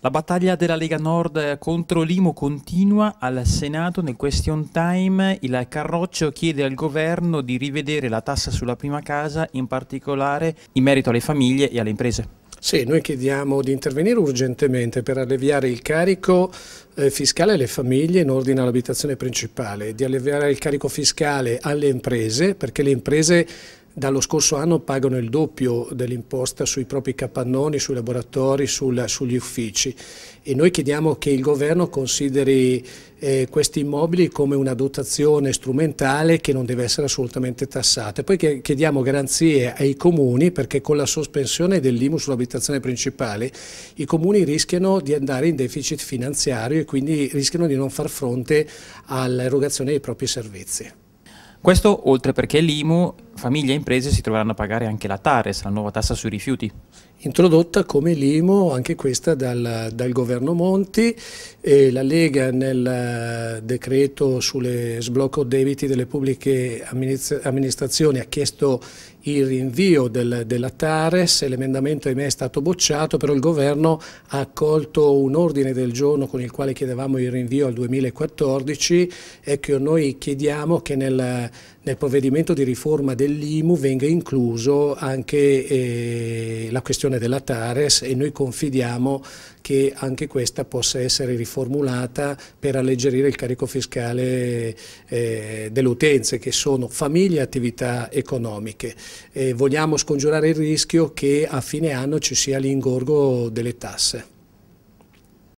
La battaglia della Lega Nord contro l'Imo continua al Senato nel question time. Il Carroccio chiede al governo di rivedere la tassa sulla prima casa, in particolare in merito alle famiglie e alle imprese. Sì, noi chiediamo di intervenire urgentemente per alleviare il carico eh, fiscale alle famiglie in ordine all'abitazione principale, di alleviare il carico fiscale alle imprese, perché le imprese dallo scorso anno pagano il doppio dell'imposta sui propri capannoni, sui laboratori, sul, sugli uffici e noi chiediamo che il governo consideri eh, questi immobili come una dotazione strumentale che non deve essere assolutamente tassata. Poi chiediamo garanzie ai comuni perché con la sospensione dell'IMU sull'abitazione principale i comuni rischiano di andare in deficit finanziario e quindi rischiano di non far fronte all'erogazione dei propri servizi. Questo oltre perché l'IMU famiglie e imprese si troveranno a pagare anche la TARES, la nuova tassa sui rifiuti. Introdotta come limo anche questa dal, dal governo Monti e la Lega nel eh, decreto sulle sblocco debiti delle pubbliche amministrazioni ha chiesto il rinvio del, della Tares, l'emendamento ahimè è stato bocciato, però il governo ha accolto un ordine del giorno con il quale chiedevamo il rinvio al 2014 ecco noi chiediamo che nel, nel provvedimento di riforma del dell'IMU venga incluso anche eh, la questione della Tares e noi confidiamo che anche questa possa essere riformulata per alleggerire il carico fiscale eh, delle utenze che sono famiglie e attività economiche. Eh, vogliamo scongiurare il rischio che a fine anno ci sia l'ingorgo delle tasse.